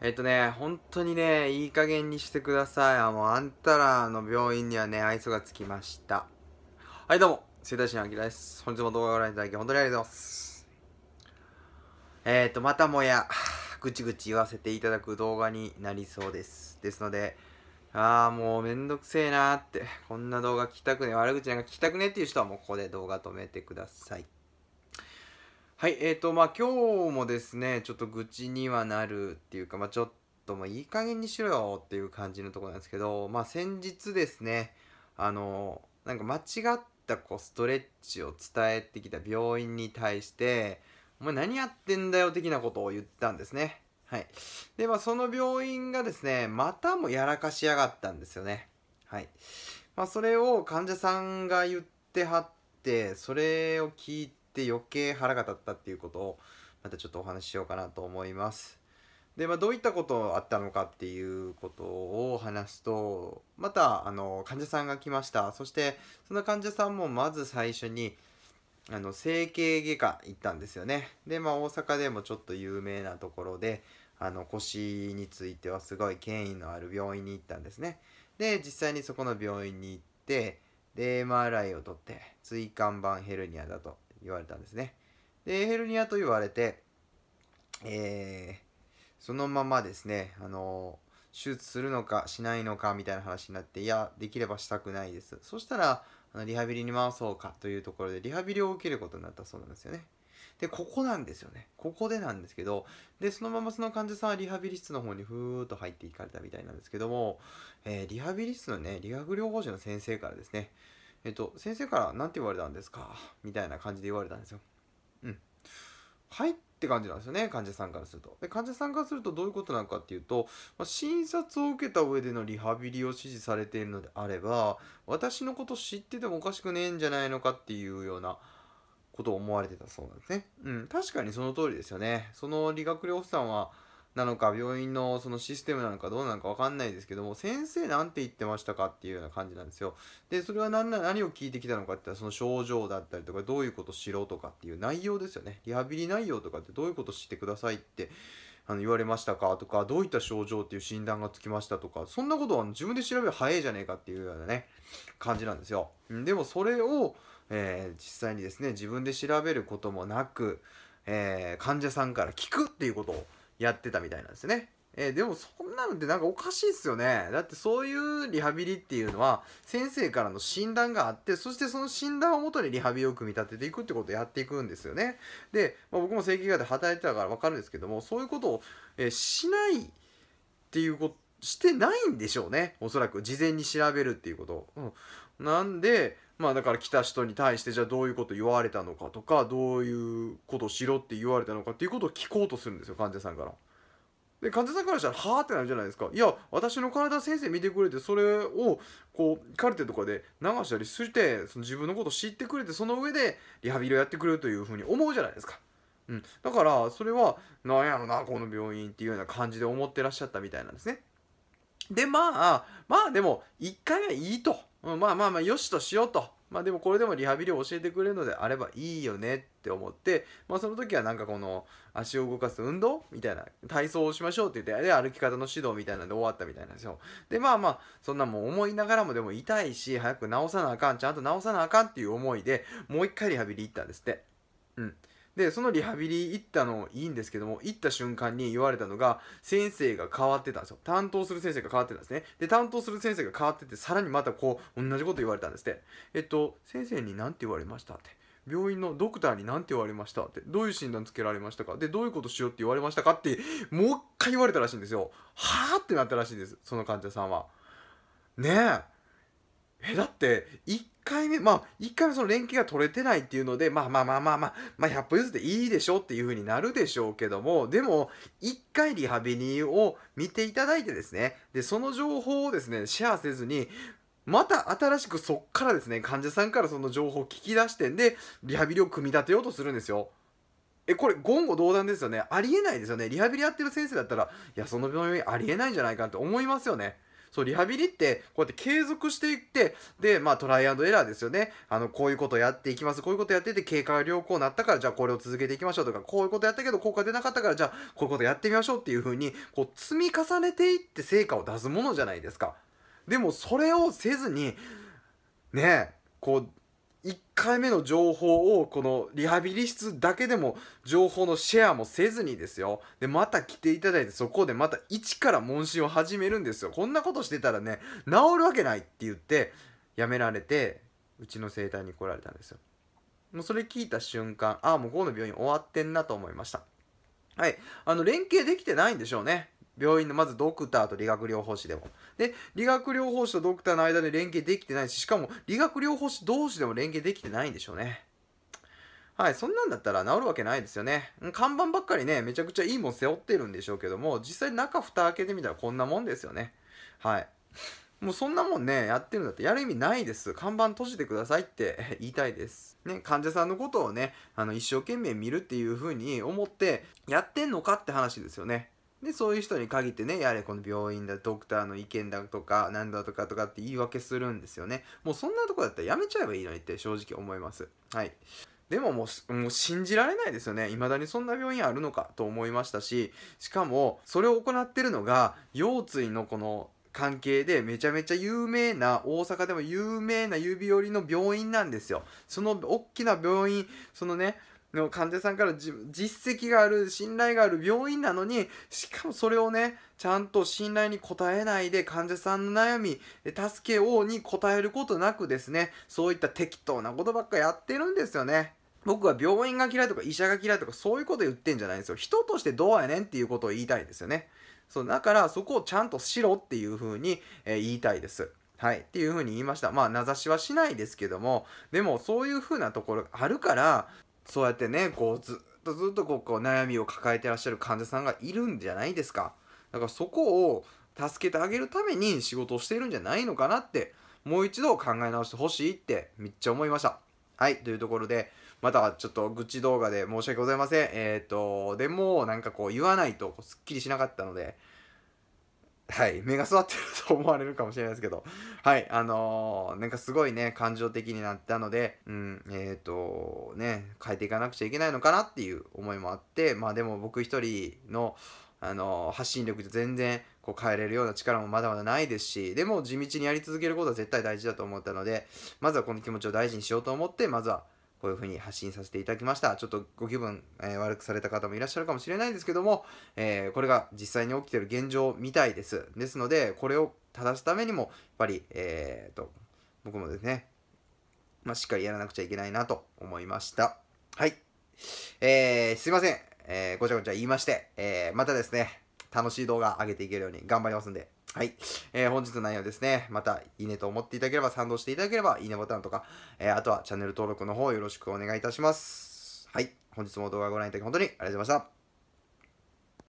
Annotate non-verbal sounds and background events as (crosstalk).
えっとね、本当にね、いい加減にしてください。あうあんたらの病院にはね、愛想がつきました。はい、どうも、生態師のあきらです。本日も動画をご覧いただき、本当にありがとうございます。えっ、ー、と、またもや、ぐちぐち言わせていただく動画になりそうです。ですので、ああ、もうめんどくせえなーって、こんな動画聞きたくね、悪口なんか聞きたくねっていう人はもうここで動画止めてください。はい、えーと、まあ今日もですね、ちょっと愚痴にはなるっていうか、まあちょっともういい加減にしろよっていう感じのところなんですけど、まあ先日ですね、あの、なんか間違ったこうストレッチを伝えてきた病院に対して、お前何やってんだよ的なことを言ったんですね。はい。で、まあその病院がですね、またもやらかしやがったんですよね。はい。まあそれを患者さんが言ってはって、それを聞いて、て余計腹が立ったっていうことをまたちょっとお話ししようかなと思います。で、まあ、どういったことあったのかっていうことを話すとまたあの患者さんが来ましたそしてその患者さんもまず最初にあの整形外科行ったんですよねで、まあ、大阪でもちょっと有名なところであの腰についてはすごい権威のある病院に行ったんですねで実際にそこの病院に行ってで MRI を取って椎間板ヘルニアだと言われたんですね。で、ヘルニアと言われて、えー、そのままですね、あのー、手術するのかしないのかみたいな話になって、いや、できればしたくないです。そしたら、あのリハビリに回そうかというところで、リハビリを受けることになったそうなんですよね。で、ここなんですよね。ここでなんですけど、で、そのままその患者さんはリハビリ室の方にふーっと入っていかれたみたいなんですけども、えー、リハビリ室のね、理学療法士の先生からですね、えっと、先生から何て言われたんですかみたいな感じで言われたんですよ。うん。はいって感じなんですよね、患者さんからすると。で、患者さんからするとどういうことなのかっていうと、まあ、診察を受けた上でのリハビリを指示されているのであれば、私のこと知っててもおかしくねえんじゃないのかっていうようなことを思われてたそうなんですね。うん、確かにその通りですよね。その理学療法士さんは、なのか病院のそのシステムなのかどうなのか分かんないですけども先生なんて言ってましたかっていうような感じなんですよでそれは何何を聞いてきたのかって言ったらその症状だったりとかどういうことしろとかっていう内容ですよねリハビリ内容とかってどういうことしてくださいってあの言われましたかとかどういった症状っていう診断がつきましたとかそんなことは自分で調べる早いじゃねえかっていうようなね感じなんですよでもそれを、えー、実際にですね自分で調べることもなく、えー、患者さんから聞くっていうことをやってたみたいなんですね。えー、でもそんなのってなんかおかしいっすよね。だってそういうリハビリっていうのは先生からの診断があって、そしてその診断をもとにリハビリを組み立てていくってことをやっていくんですよね。で、まあ、僕も整形外科で働いてたからわかるんですけども、そういうことを、えー、しないっていうことしてないんでしょうねおそらく事前に調べるっていうこと、うん、なんでまあだから来た人に対してじゃあどういうこと言われたのかとかどういうことしろって言われたのかっていうことを聞こうとするんですよ患者さんから。で患者さんからしたら「はあ」ってなるじゃないですか「いや私の体先生見てくれてそれをこうカルテとかで流したりしてその自分のこと知ってくれてその上でリハビリをやってくれるというふうに思うじゃないですか。うん、だからそれはなんやろなこの病院っていうような感じで思ってらっしゃったみたいなんですね。で、まあ、まあでも、1回目はいいと。うん、まあまあまあ、よしとしようと。まあでもこれでもリハビリを教えてくれるのであればいいよねって思って、まあその時はなんかこの足を動かす運動みたいな、体操をしましょうって言って、で歩き方の指導みたいなんで終わったみたいなんですよ。でまあまあ、そんなもん思いながらもでも痛いし、早く治さなあかん、ちゃんと治さなあかんっていう思いで、もう一回リハビリ行ったんですって。うん。で、そのリハビリ行ったのいいんですけども、行った瞬間に言われたのが、先生が変わってたんですよ。担当する先生が変わってたんですね。で、担当する先生が変わってて、さらにまたこう、同じこと言われたんですって。えっと、先生に何て言われましたって。病院のドクターに何て言われましたって。どういう診断つけられましたかで、どういうことしようって言われましたかって、もう一回言われたらしいんですよ。はぁってなったらしいんです。その患者さんは。ねえ。え、だって、一回目、まあ、1回目その連携が取れてないっていうので、まあまあまあまあまあ、まあ、100歩譲っていいでしょっていう風になるでしょうけども、でも、1回リハビリを見ていただいてですね、で、その情報をですね、シェアせずに、また新しくそっからですね、患者さんからその情報を聞き出してんで、リハビリを組み立てようとするんですよ。え、これ言語道断ですよね。ありえないですよね。リハビリやってる先生だったら、いや、その病院ありえないんじゃないかって思いますよね。そう、リハビリって、こうやって継続していって、で、まあ、トライアンドエラーですよね。あの、こういうことやっていきます。こういうことやってて、経過が良好になったから、じゃあこれを続けていきましょうとか、こういうことやったけど、効果出なかったから、じゃあこういうことやってみましょうっていう風に、こう、積み重ねていって成果を出すものじゃないですか。でも、それをせずに、ねえ、こう、1回目の情報をこのリハビリ室だけでも情報のシェアもせずにですよでまた来ていただいてそこでまた一から問診を始めるんですよこんなことしてたらね治るわけないって言ってやめられてうちの整体に来られたんですよもうそれ聞いた瞬間ああもうこの病院終わってんなと思いましたはいあの連携できてないんでしょうね病院のまずドクターと理学療法士でも。で、理学療法士とドクターの間で連携できてないし、しかも理学療法士同士でも連携できてないんでしょうね。はい、そんなんだったら治るわけないですよね。看板ばっかりね、めちゃくちゃいいもん背負ってるんでしょうけども、実際中蓋開けてみたらこんなもんですよね。はい。もうそんなもんね、やってるんだってやる意味ないです。看板閉じてくださいって (laughs) 言いたいです。ね、患者さんのことをね、あの、一生懸命見るっていう風に思ってやってんのかって話ですよね。でそういう人に限ってねやれこの病院だドクターの意見だとか何だとかとかって言い訳するんですよねもうそんなとこだったらやめちゃえばいいのにって正直思いますはいでももう、もう信じられないですよね。未だにそんな病院あるのかと思いましたし、しかも、それを行ってるのが、腰椎のこの関係でめちゃめちゃ有名な大阪でも有名な指折りの病院なんですよその大きな病院そのねの患者さんから実績がある信頼がある病院なのにしかもそれをねちゃんと信頼に応えないで患者さんの悩み助けをに応えることなくですねそういった適当なことばっかやってるんですよね。僕は病院が嫌いとか医者が嫌いとかそういうこと言ってんじゃないんですよ。人としてどうやねんっていうことを言いたいですよね。そうだからそこをちゃんとしろっていうふうに、えー、言いたいです。はい。っていうふうに言いました。まあ、名指しはしないですけども、でもそういうふうなところがあるから、そうやってねこうずっとずっとこうこう悩みを抱えてらっしゃる患者さんがいるんじゃないですかだからそこを助けてあげるために仕事をしているんじゃないのかなってもう一度考え直してほしいってめっちゃ思いましたはいというところでまたちょっと愚痴動画で申し訳ございませんえっ、ー、とでもなんかこう言わないとすっきりしなかったのではい、目が座ってると思われるかもしれないですけど、はい、あのー、なんかすごいね、感情的になったので、うん、えっ、ー、と、ね、変えていかなくちゃいけないのかなっていう思いもあって、まあでも僕一人の、あのー、発信力で全然こう変えれるような力もまだまだないですし、でも地道にやり続けることは絶対大事だと思ったので、まずはこの気持ちを大事にしようと思って、まずはこういうふうに発信させていただきました。ちょっとご気分、えー、悪くされた方もいらっしゃるかもしれないんですけども、えー、これが実際に起きてる現状みたいです。ですので、これを正すためにも、やっぱり、えー、と、僕もですね、まあ、しっかりやらなくちゃいけないなと思いました。はい。えー、すいません。えー、ごちゃごちゃ言いまして、えー、またですね、楽しい動画上げていけるように頑張りますんで、はい。えー、本日の内容ですね。また、いいねと思っていただければ、賛同していただければ、いいねボタンとか、えー、あとはチャンネル登録の方よろしくお願いいたします。はい。本日も動画をご覧いただき本当にありがとうございました。